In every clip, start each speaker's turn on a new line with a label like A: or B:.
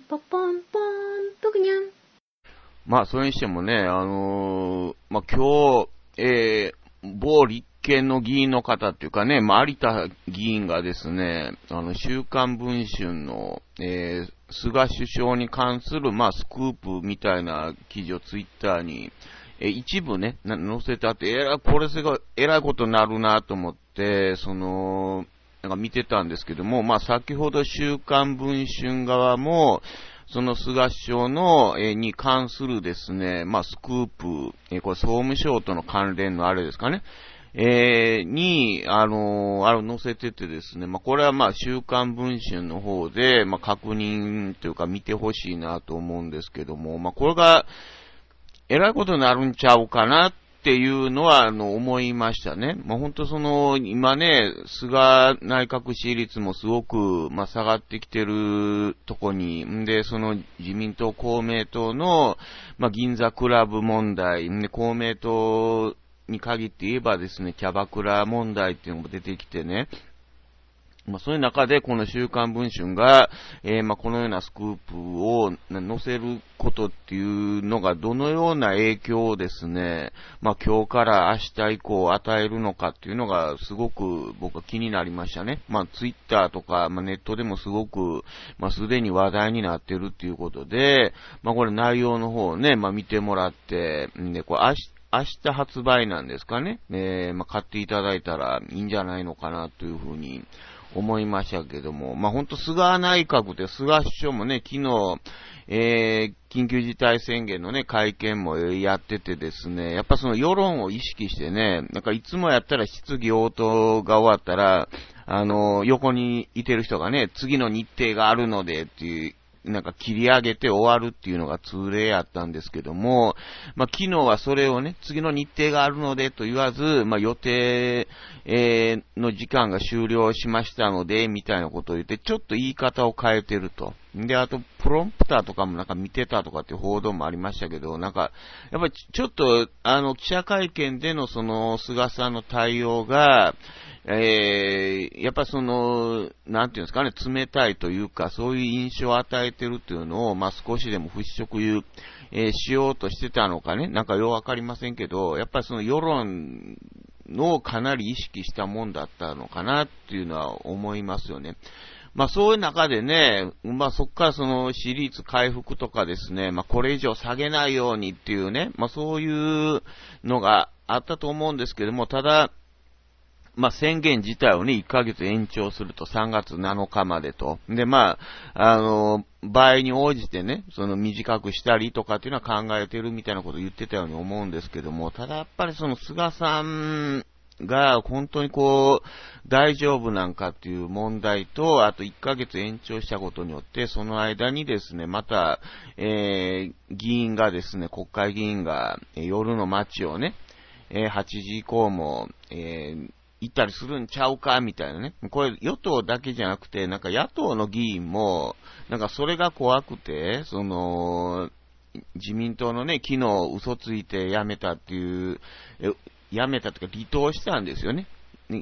A: ポポンポーン、ぷくにゃん。まあ、それにしてもね、あのー、まあ、今日、えー、某立憲の議員の方っていうかね、まあ、有田議員がですね、あの、週刊文春の、えー、菅首相に関する、まあ、スクープみたいな記事をツイッターに、えー、一部ね、載せてあって、えら、これすごい、えらいことになるなと思って、その、なんか見てたんですけども、まあ、先ほど週刊文春側も、その菅首相の、えに関するですね、まあ、スクープ、えこれ総務省との関連のあれですかね、えー、に、あのー、あれ載せててですね、まあ、これはまあ、週刊文春の方で、まあ、確認というか見てほしいなと思うんですけども、まあ、これが、えらいことになるんちゃうかなっていうのは、あの、思いましたね。まあ、本当その、今ね、菅内閣支持率もすごく、まあ、下がってきてるとこに、んで、その、自民党、公明党の、まあ、銀座クラブ問題、んで、公明党に限って言えばですね、キャバクラ問題っていうのも出てきてね、まあ、そういう中で、この週刊文春が、えー、まあ、このようなスクープを載せることっていうのが、どのような影響をですね、まあ、今日から明日以降与えるのかっていうのが、すごく僕は気になりましたね。まあ、ツイッターとか、まあ、ネットでもすごく、まあ、すでに話題になってるっていうことで、まあ、これ内容の方をね、まあ、見てもらって、で、これ明日、明日発売なんですかね。えー、まあ、買っていただいたらいいんじゃないのかなというふうに思いましたけども、まあ、ほんと菅内閣で菅首相もね、昨日、えー、緊急事態宣言のね、会見もやっててですね、やっぱその世論を意識してね、なんかいつもやったら質疑応答が終わったら、あの、横にいてる人がね、次の日程があるのでっていうなんか切り上げて終わるっていうのが通例やったんですけども、まあ、昨日はそれをね、次の日程があるのでと言わず、まあ、予定、えー、の時間が終了しましたので、みたいなことを言って、ちょっと言い方を変えてると。で、あと、プロンプターとかもなんか見てたとかって報道もありましたけど、なんか、やっぱりちょっと、あの、記者会見でのその、菅さんの対応が、えー、やっぱその、なんていうんですかね、冷たいというか、そういう印象を与えてるというのを、まあ、少しでも払拭えー、しようとしてたのかね、なんかようわかりませんけど、やっぱりその世論のかなり意識したもんだったのかなっていうのは思いますよね。まあそういう中でね、まあそこからそのシリーズ回復とかですね、まあこれ以上下げないようにっていうね、まあそういうのがあったと思うんですけども、ただ、まあ、宣言自体をね、1ヶ月延長すると3月7日までと。で、まあ、あの、場合に応じてね、その短くしたりとかっていうのは考えてるみたいなことを言ってたように思うんですけども、ただやっぱりその菅さんが本当にこう、大丈夫なんかっていう問題と、あと1ヶ月延長したことによって、その間にですね、また、えー、議員がですね、国会議員が、え夜の街をね、え8時以降も、えーったりするんちゃうか、みたいなね。これ、与党だけじゃなくて、なんか野党の議員も、なんかそれが怖くて、その、自民党のね、昨日嘘ついて辞めたっていう、辞めたというか離党したんですよね。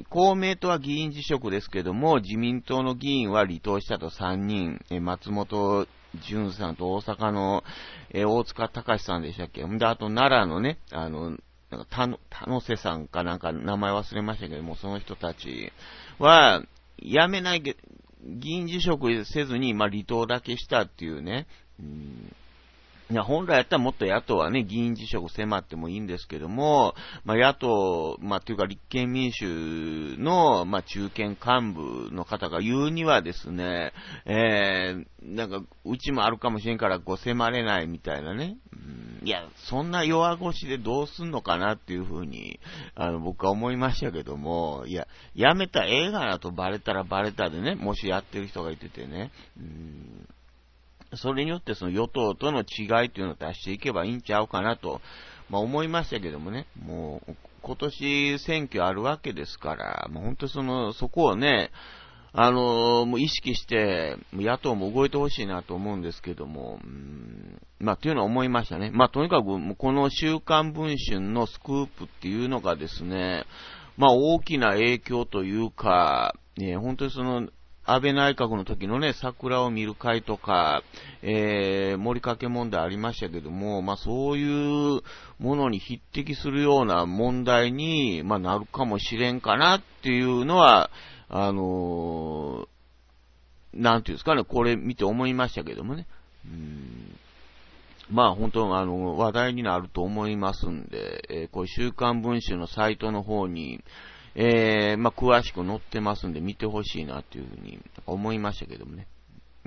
A: 公明党は議員辞職ですけども、自民党の議員は離党したと3人、松本潤さんと大阪の大塚隆さんでしたっけ、であと奈良のね、あのなんか、の、のさんかなんか名前忘れましたけども、その人たちは、辞めない議員辞職せずに、まあ、離党だけしたっていうね、うん、いや本来やったらもっと野党はね、議員辞職迫ってもいいんですけども、まあ、野党、まあ、というか立憲民主の、まあ、中堅幹部の方が言うにはですね、えー、なんか、うちもあるかもしれんから、う、迫れないみたいなね、いや、そんな弱腰でどうすんのかなっていうふうに、あの、僕は思いましたけども、いや、やめた映画だとバレたらバレたでね、もしやってる人がいててね、うんそれによってその与党との違いというのを出していけばいいんちゃうかなと、まあ、思いましたけどもね、もう今年選挙あるわけですから、もう本当そのそこをね、あのもう意識して、野党も動いてほしいなと思うんですけども、うんまあ、というのは思いましたね。まあ、とにかく、この週刊文春のスクープっていうのがですね、まあ、大きな影響というか、ね、本当にその、安倍内閣の時のね、桜を見る会とか、えー、盛りかけ問題ありましたけども、まあそういうものに匹敵するような問題に、まあ、なるかもしれんかなっていうのは、あのー、なんていうんですかね、これ見て思いましたけどもね。うんまあ本当あの、話題になると思いますんで、えー、こう週刊文春のサイトの方に、えー、まあ詳しく載ってますんで見てほしいなというふうに思いましたけどもね。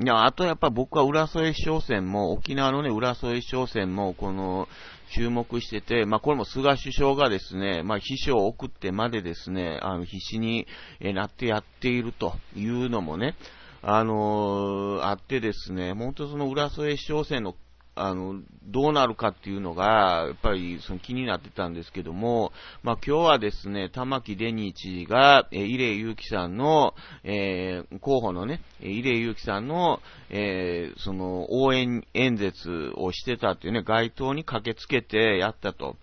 A: いや、あとやっぱ僕は浦添商船も、沖縄のね、浦添商船も、この、注目してて、まあ、これも菅首相がですね、まあ、秘書を送ってまでですね、あの、必死になってやっているというのもね、あのー、あってですね、本当その浦添市長選のあの、どうなるかっていうのが、やっぱりその気になってたんですけども、まあ今日はですね、玉木デニー知事が、えー、入江祐樹さんの、えー、候補のね、入江祐樹さんの、えー、その応援演説をしてたっていうね、街頭に駆けつけてやったと。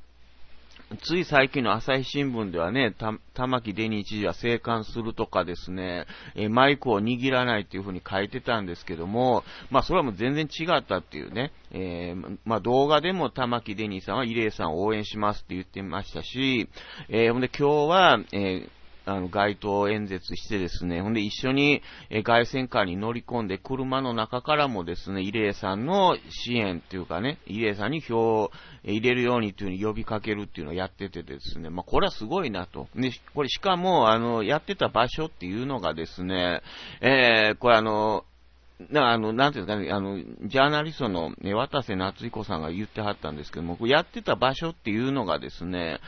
A: つい最近の朝日新聞ではね、玉城デニー知事は生還するとかですね、えマイクを握らないというふうに書いてたんですけども、まあそれはもう全然違ったっていうね、えー、まあ動画でも玉城デニーさんは慰霊さんを応援しますって言ってましたし、えー、ほんで今日は、えーあの、街頭演説してですね、ほんで一緒に、え外線カーに乗り込んで、車の中からもですね、イレイさんの支援っていうかね、イレイさんに票を入れるようにというふうに呼びかけるっていうのをやっててですね、まあ、これはすごいなと。で、これしかも、あの、やってた場所っていうのがですね、えー、これあの、な、あの、なんていうですかね、あの、ジャーナリストの、ね、渡瀬夏彦さんが言ってはったんですけども、やってた場所っていうのがですね、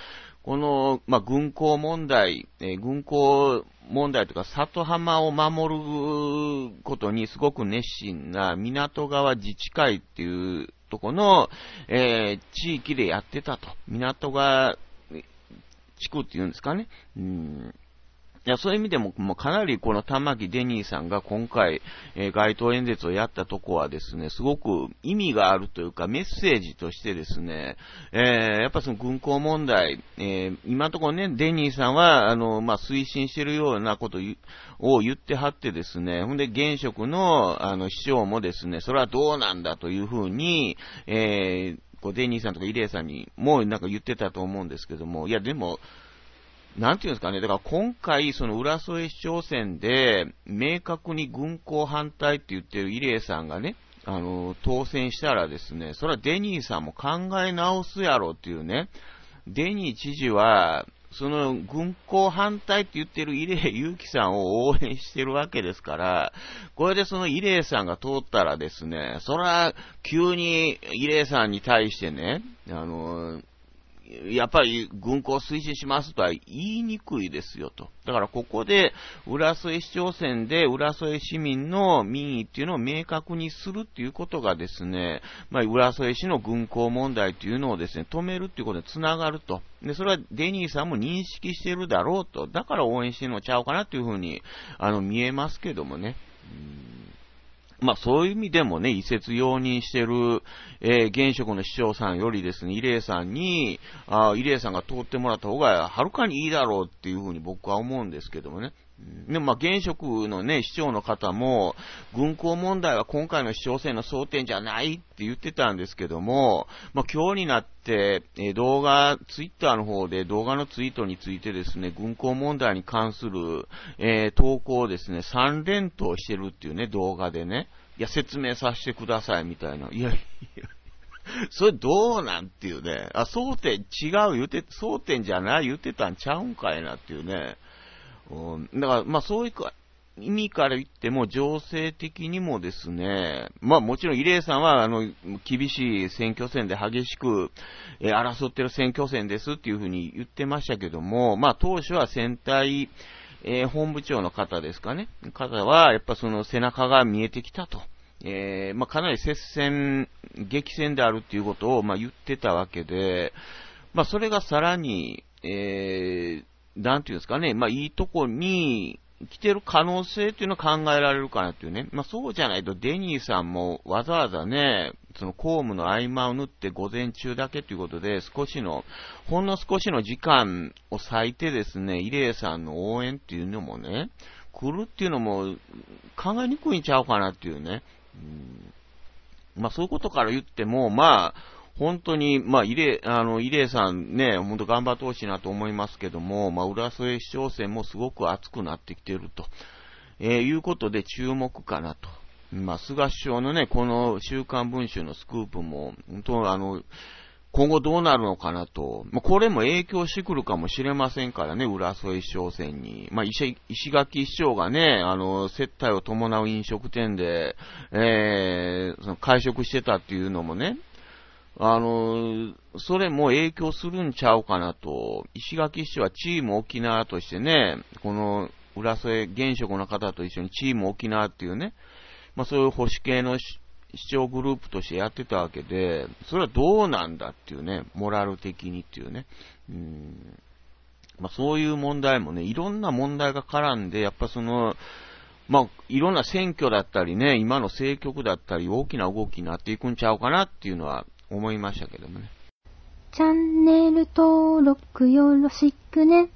A: この、まあ、軍港問題、えー、軍港問題とか、里浜を守ることにすごく熱心な港川自治会っていうとこの、えー、地域でやってたと。港川地区っていうんですかね。うんいや、そういう意味でも、もうかなりこの玉木デニーさんが今回、えー、街頭演説をやったとこはですね、すごく意味があるというか、メッセージとしてですね、えやっぱその軍港問題、えー、今のところね、デニーさんは、あの、まあ、推進してるようなことを言ってはってですね、ほんで現職の、あの、市長もですね、それはどうなんだというふうに、えー、こう、デニーさんとかイレイさんにもなんか言ってたと思うんですけども、いや、でも、なんていうんですかね、だから今回、その浦添市長選で、明確に軍港反対って言ってるイレイさんがね、あの、当選したらですね、それはデニーさんも考え直すやろっていうね、デニー知事は、その軍港反対って言ってるイレイ・ユキさんを応援してるわけですから、これでそのイレイさんが通ったらですね、それは急にイレイさんに対してね、あの、やっぱり軍港推進しますとは言いにくいですよと。だからここで、浦添市長選で浦添市民の民意っていうのを明確にするっていうことがですね、まあ、浦添市の軍港問題というのをですね、止めるっていうことにつながると。で、それはデニーさんも認識してるだろうと。だから応援してるのちゃうかなっていうふうに、あの、見えますけどもね。うんまあそういう意味でもね、移設容認してる、えー、現職の市長さんよりですね、イレイさんに、あイレイさんが通ってもらった方がはるかにいいだろうっていうふうに僕は思うんですけどもね。でもまあ現職のね、市長の方も、軍港問題は今回の市長選の争点じゃないって言ってたんですけども、まあ今日になって、え動画、ツイッターの方で動画のツイートについてですね、軍港問題に関する、えー、投稿をですね、3連投してるっていうね、動画でね、いや説明させてくださいみたいな、いやいや、それどうなんっていうね、あ、争点違う言うて、争点じゃない言ってたんちゃうんかいなっていうね、うん、だから、まあそういう意味から言っても、情勢的にもですね、まあもちろん、イレさんは、あの、厳しい選挙戦で激しく、えー、争ってる選挙戦ですっていうふうに言ってましたけども、まあ当初は選対、えー、本部長の方ですかね、方は、やっぱその背中が見えてきたと。えー、まあ、かなり接戦、激戦であるっていうことを、まあ、言ってたわけで、まあ、それがさらに、えー、なんていうんですかね、まあ、いいとこに来てる可能性っていうのは考えられるかなっていうね。まあ、そうじゃないとデニーさんもわざわざね、その公務の合間を縫って午前中だけということで、少しの、ほんの少しの時間を割いてですね、イレイさんの応援っていうのもね、来るっていうのも考えにくいんちゃうかなっていうね。うんまあそういうことから言っても、まあ、本当に、まあ、れ、あの、イレさんね、本当頑張ってほしいなと思いますけども、まあ、浦添市長選もすごく熱くなってきてると、えー、いうことで注目かなと。まあ、菅首相のね、この週刊文春のスクープも、本当あの、今後どうなるのかなと、まあ、これも影響してくるかもしれませんからね、浦添市長選に。まあ、石垣市長がね、あの、接待を伴う飲食店で、えー、その会食してたっていうのもね、あの、それも影響するんちゃうかなと、石垣市はチーム沖縄としてね、この浦添現職の方と一緒にチーム沖縄っていうね、まあ、そういう保守系の市長グループとしてやってたわけで、それはどうなんだっていうね、モラル的にっていうね、うんまあ、そういう問題もね、いろんな問題が絡んで、やっぱその、まあ、いろんな選挙だったりね、今の政局だったり、大きな動きになっていくんちゃうかなっていうのは、思いましたけどもね。チャンネル登録よろしくね。